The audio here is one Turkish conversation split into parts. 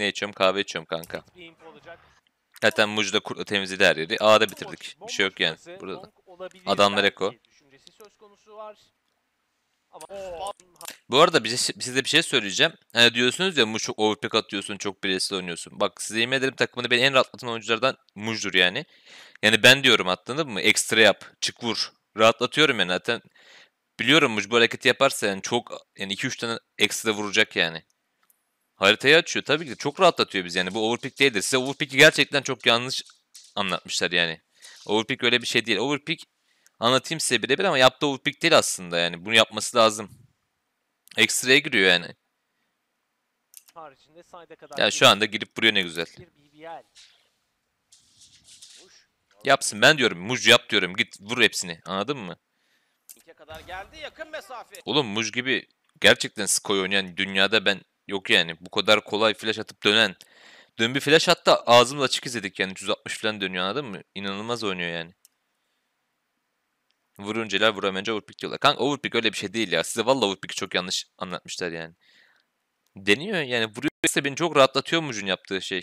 Ne içiyorum? Kahve içiyorum kanka. Zaten Mujda kurtla temizledi her yeri. A'da bitirdik. Bir şey yok yani. Burada da. Adamlar Eko. Bu arada bize, şey, size bir şey söyleyeceğim. Hani diyorsunuz ya Muj çok ovp atıyorsun, çok bireysel oynuyorsun. Bak size yemin ederim takımını beni en rahatlatan oyunculardan Muj'dur yani. Yani ben diyorum atladın mı? Ekstra yap, çık vur. Rahatlatıyorum yani zaten. Biliyorum Muj bu hareketi yaparsa yani çok yani 2-3 tane ekstra vuracak yani. Haritayı açıyor tabii ki de çok rahatlatıyor biz yani. Bu overpick değildir. Size overpick'i gerçekten çok yanlış anlatmışlar yani. Overpick öyle bir şey değil. Overpick anlatayım size birebir ama yaptığı overpick değil aslında yani. Bunu yapması lazım. Ekstraya giriyor yani. Haricinde kadar ya şu anda girip vuruyor ne güzel. Yapsın ben diyorum. Muj yap diyorum. Git vur hepsini. Anladın mı? kadar geldi yakın mesafe. Oğlum Muj gibi gerçekten skoy oynayan dünyada ben Yok yani bu kadar kolay flash atıp dönen. Dün bir flash hatta ağzımız açık izledik yani 160 falan dönüyor anladın mı? İnanılmaz oynuyor yani. Vurunceler vuramayınca overpick diyorlar. Kanka overpick öyle bir şey değil ya. Size valla overpick'i çok yanlış anlatmışlar yani. Deniyor yani vuruyorsa beni çok rahatlatıyor Mucun yaptığı şey.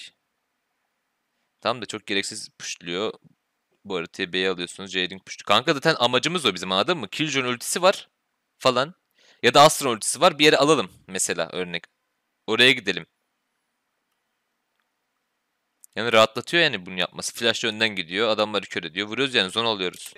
Tam da çok gereksiz puşluyor. Bu arada TB'yi alıyorsunuz. Jading puştu. Kanka zaten amacımız o bizim anladın mı? Killjoy'un ultisi var falan. Ya da Astro'nun ultisi var. Bir yere alalım mesela örnek Oraya gidelim. Yani rahatlatıyor yani bunu yapması. Flash önden gidiyor. Adamları kör ediyor. Vuruyoruz yani zon alıyoruz.